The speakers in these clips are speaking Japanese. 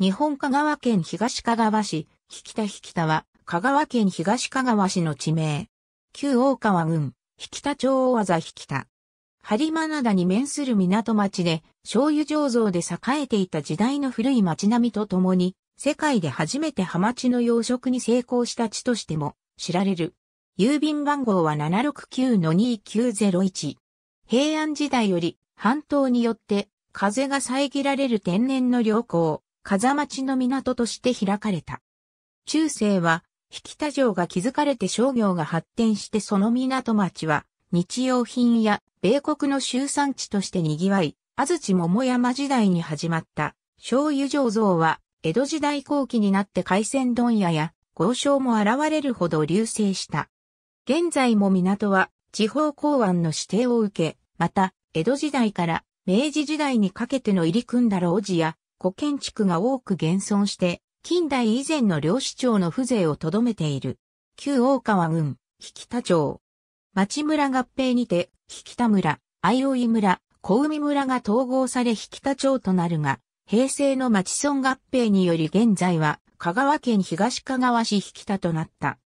日本香川県東香川市、引田引田は、香川県東香川市の地名。旧大川郡、引田町大技引田。播磨灘に面する港町で、醤油醸造で栄えていた時代の古い町並みとともに、世界で初めてハマチの養殖に成功した地としても知られる。郵便番号は769-2901。平安時代より半島によって風が遮られる天然の良好。風町の港として開かれた。中世は、引田城が築かれて商業が発展してその港町は、日用品や米国の集産地として賑わい、安土桃山時代に始まった醤油醸造は、江戸時代後期になって海鮮問屋や豪商も現れるほど流星した。現在も港は地方港湾の指定を受け、また、江戸時代から明治時代にかけての入り組んだ老寺や古建築が多く現存して、近代以前の漁師町の風情をとどめている。旧大川郡、引田町。町村合併にて、引田村、相生村、小海村が統合され引田町となるが、平成の町村合併により現在は、香川県東香川市引田となった。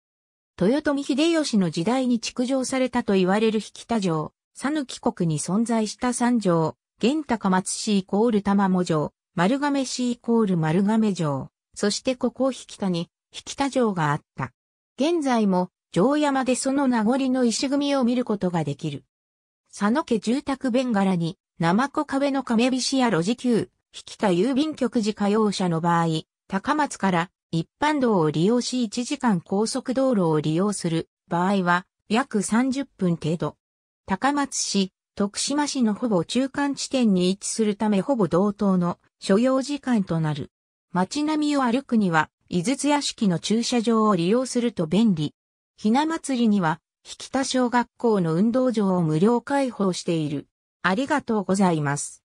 豊臣秀吉の時代に築城されたと言われる引田城、讃岐国に存在した三城、玄高松市イコール玉藻城、丸亀市イコール丸亀城、そしてここ引田に、引田城があった。現在も、城山でその名残の石組みを見ることができる。佐野家住宅弁柄に、生子壁の亀菱や路地級、引田郵便局自家用車の場合、高松から一般道を利用し1時間高速道路を利用する場合は、約30分程度。高松市、徳島市のほぼ中間地点に位置するためほぼ同等の所要時間となる。街並みを歩くには、井筒屋敷の駐車場を利用すると便利。ひな祭りには、引田小学校の運動場を無料開放している。ありがとうございます。